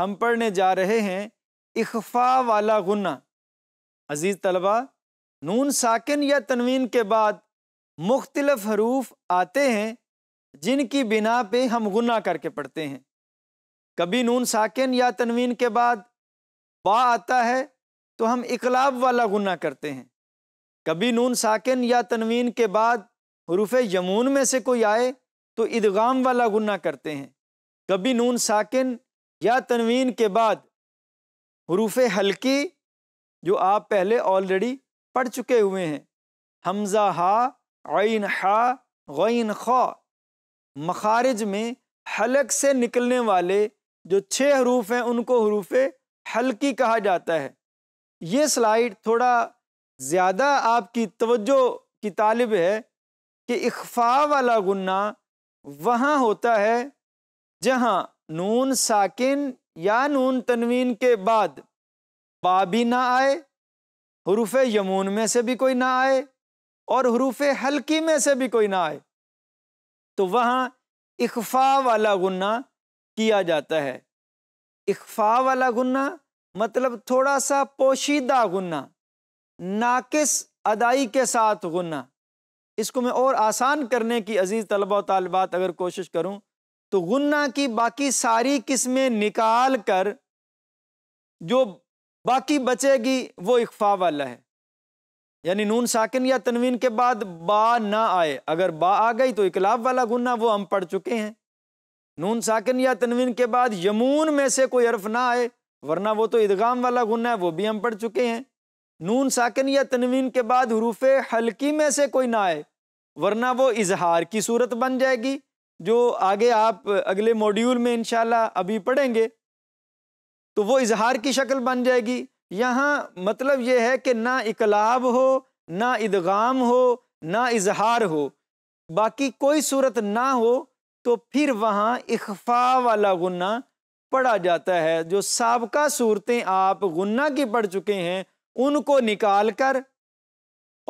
हम पढ़ने जा रहे हैं इखफा वाला गुना अज़ीज़ तलबा नून साकिन या तनवीन के बाद मुख्तलफ हरूफ आते हैं जिनकी बिना पे हम गुना करके पढ़ते हैं कभी नून साकिन या तनवीन के बाद बा आता है तो हम इकलाब वाला गुना करते हैं कभी नून साकिन या तनवीन के बाद हरूफ यमून में से कोई आए तो इदगाम वाला गुना करते हैं कभी नून साकिन या तनवीन के बाद हरूफ हल्की जो आप पहले ऑलरेडी पढ़ चुके हुए हैं हमज़ा हा आइन हा गन खा मखारज में हलक से निकलने वाले जो छः हरूफ हैं उनको हरूफ हल्की कहा जाता है ये स्लाइड थोड़ा ज़्यादा आपकी तवज्जो की तालब है कि इखफा वाला गुन्ना वहाँ होता है जहाँ नून साकिन या नून तनवीन के बाद बा भी ना आए हरूफ यमून में से भी कोई ना आए और हरूफ हल्की में से भी कोई ना आए तो वहाँ इखफा वाला गुन्ना किया जाता है इखफा वाला गुन्ना मतलब थोड़ा सा पोशीदा गुन्ना नाकिस अदाई के साथ गुन्ना इसको मैं और आसान करने की अजीज़ तलबा तलबात अगर कोशिश करूँ तो गुन्ना की बाकी सारी किस्में निकाल कर जो बाकी बचेगी वो इकफा वाला है यानी नून साकिन या तनवीन के बाद बा ना आए अगर बा आ गई तो इकलाब वाला गुन्ना वो हम पढ़ चुके हैं नून साकिन या तनवीन के बाद यमून में से कोई अरफ ना आए वरना वो तो इदगाम वाला गुन्ना है वो भी हम पढ़ चुके हैं नून साकिन या तनवीन के बाद हरूफ हल्की में से कोई ना आए वरना वो इजहार की सूरत बन जाएगी जो आगे आप अगले मॉड्यूल में इनशाला अभी पढ़ेंगे तो वो इजहार की शक्ल बन जाएगी यहाँ मतलब ये है कि ना इकलाब हो ना इदगाम हो ना इजहार हो बाकी कोई सूरत ना हो तो फिर वहाँ इखफा वाला गुन्ना पढ़ा जाता है जो सबका सूरतें आप गुन्ना की पढ़ चुके हैं उनको निकाल कर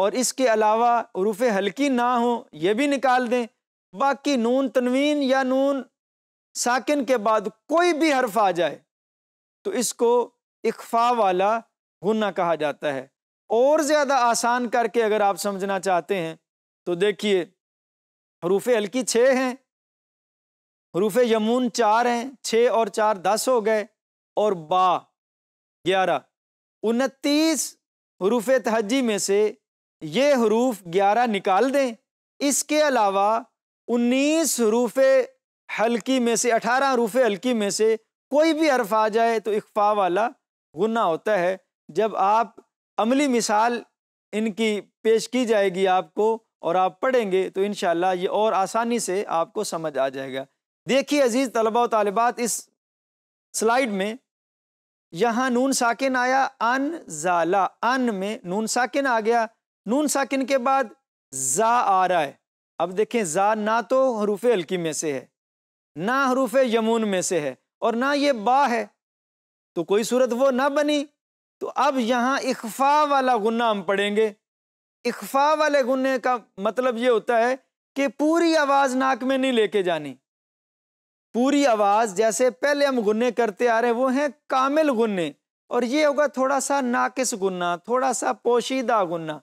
और इसके अलावा रूफ़ हल्की ना हो ये भी निकाल दें बाकी नून तनवीन या नून साकिन के बाद कोई भी हर्फ आ जाए तो इसको इकफा वाला गुना कहा जाता है और ज़्यादा आसान करके अगर आप समझना चाहते हैं तो देखिए हरूफ हल्की छः हैं हरूफ यमून चार हैं छः और चार दस हो गए और बा ग्यारह उनतीस हरूफ तहजी में से ये हरूफ ग्यारह निकाल दें इसके अलावा उन्नीस हरूफ हल्की में से अठारह हरूफ हल्की में से कोई भी हरफ आ जाए तो इकफा वाला गुना होता है जब आप अमली मिसाल इनकी पेश की जाएगी आपको और आप पढ़ेंगे तो इन ये और आसानी से आपको समझ आ जाएगा देखिए अजीज़ तलबा तलबात इस स्लाइड में यहाँ नून साकिन आया अन जाला अन में नून साकिन आ गया नून साकिन के बाद जा आ रहा है अब देखें ज़ा ना तो हरूफ हल्की में से है ना हरूफ यमून में से है और ना ये बा है तो कोई सूरत वो ना बनी तो अब यहाँ इखफा वाला गुन्ना हम पढ़ेंगे इखफा वाले गुन्ने का मतलब ये होता है कि पूरी आवाज़ नाक में नहीं लेके जानी पूरी आवाज़ जैसे पहले हम गुन्ने करते आ रहे हैं वो हैं कामिल गुन्ने और ये होगा थोड़ा सा नाकिस गुन्ना थोड़ा सा पोशीदा गुन्ना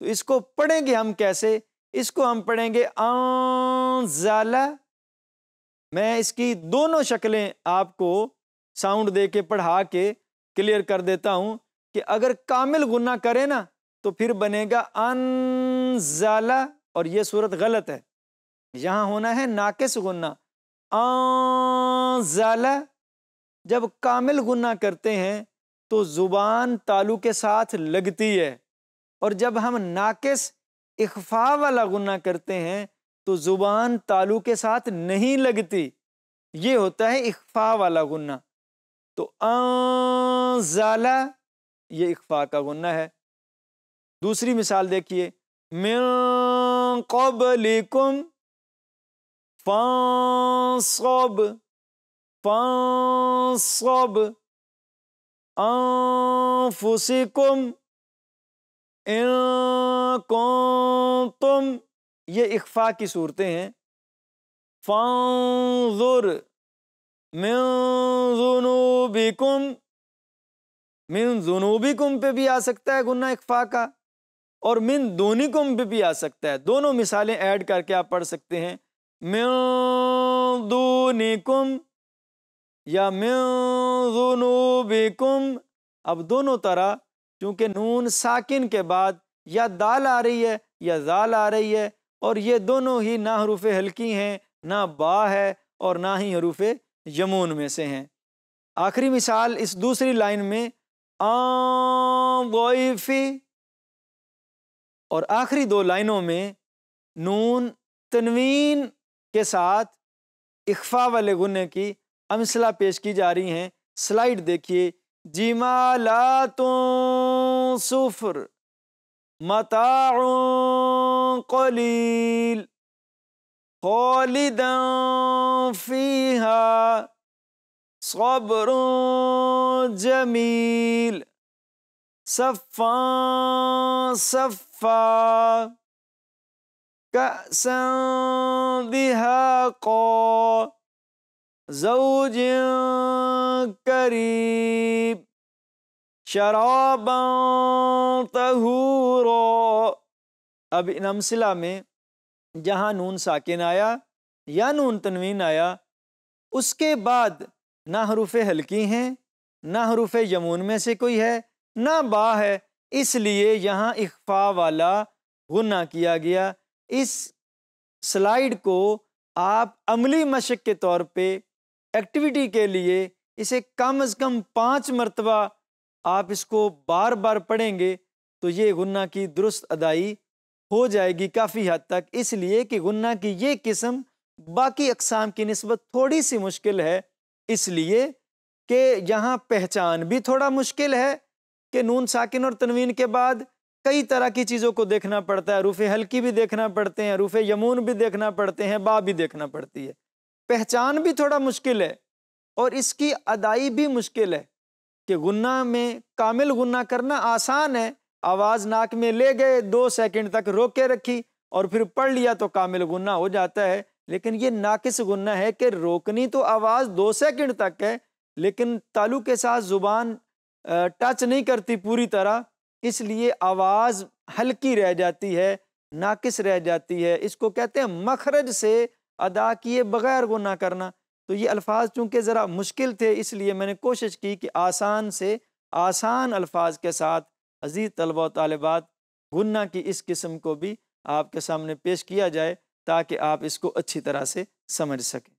तो इसको पढ़ेंगे हम कैसे इसको हम पढ़ेंगे अंजाला मैं इसकी दोनों शक्लें आपको साउंड दे के पढ़ा के क्लियर कर देता हूँ कि अगर कामिल गुना करे ना तो फिर बनेगा अंजाला और यह सूरत गलत है यहाँ होना है नाकिस गुना अंजाला जब कामिल गुना करते हैं तो ज़ुबान तालू के साथ लगती है और जब हम नाकिस इखफा वाला गुना करते हैं तो ज़ुबान तालू के साथ नहीं लगती ये होता है इखफा वाला गुना तो अला ये इखफा का गुना है दूसरी मिसाल देखिए मिन कबलिकुम आ फांसब कुम इन तुम ये इख्फा की सूरतें हैं फ़ुर मिनूबिकुम मिन जुनूबिकुम पे भी आ सकता है गुना इख्फा का और मिन दोनिकुम पे भी आ सकता है दोनों मिसालें ऐड करके आप पढ़ सकते हैं मिन कुम या मिन अब दोनों तरह क्योंकि नून साकिन के बाद या दाल आ रही है या जाल आ रही है और ये दोनों ही ना हरूफ हल्की हैं ना बा है और ना ही हरूफ यमून में से हैं आखिरी मिसाल इस दूसरी लाइन में आफी और आखिरी दो लाइनों में नून तनवीन के साथ इकफा वाले गुने की अमसला पेश की जा रही हैं स्लाइड देखिए جمالات صفر متاع قليل خالدا فيها صبر جميل صفا صفا كأسا ذهاقا जौज करीब शराब तहूर अब इन अमसला में जहाँ नून साकिन आया या नून तनवीन आया उसके बाद ना हरूफ हल्की हैं ना हरूफ यमून में से कोई है ना बा है इसलिए यहाँ इख्फा वाला गुना किया गया इस स्लाइड को आप अमली मशक के तौर पे एक्टिविटी के लिए इसे कम अज़ कम पाँच मरतबा आप इसको बार बार पढ़ेंगे तो ये गन्ना की दुरुस्त अदाई हो जाएगी काफ़ी हद तक इसलिए कि गन्ना की ये किस्म बाकी अकसाम की नस्बत थोड़ी सी मुश्किल है इसलिए कि यहाँ पहचान भी थोड़ा मुश्किल है कि नून साकिन और तनवीन के बाद कई तरह की चीज़ों को देखना पड़ता है रूफ़ हल्की भी देखना पड़ते हैं रूफ़ यमून भी देखना पड़ते हैं बा भी देखना पड़ती है पहचान भी थोड़ा मुश्किल है और इसकी अदाई भी मुश्किल है कि गुन्ना में कामिल गुन्ना करना आसान है आवाज़ नाक में ले गए दो सेकंड तक रोक के रखी और फिर पढ़ लिया तो कामिल गुन्ना हो जाता है लेकिन ये नाकिस गुन्ना है कि रोकनी तो आवाज़ दो सेकंड तक है लेकिन तालु के साथ ज़ुबान टच नहीं करती पूरी तरह इसलिए आवाज़ हल्की रह जाती है नाकिस रह जाती है इसको कहते हैं मखरज से अदा किए बग़ैर गुना करना तो ये अल्फाज चूँकि ज़रा मुश्किल थे इसलिए मैंने कोशिश की कि आसान से आसान अल्फाज के साथ अजीज़ तलबा तलबात गुना की इस किस्म को भी आपके सामने पेश किया जाए ताकि आप इसको अच्छी तरह से समझ सकें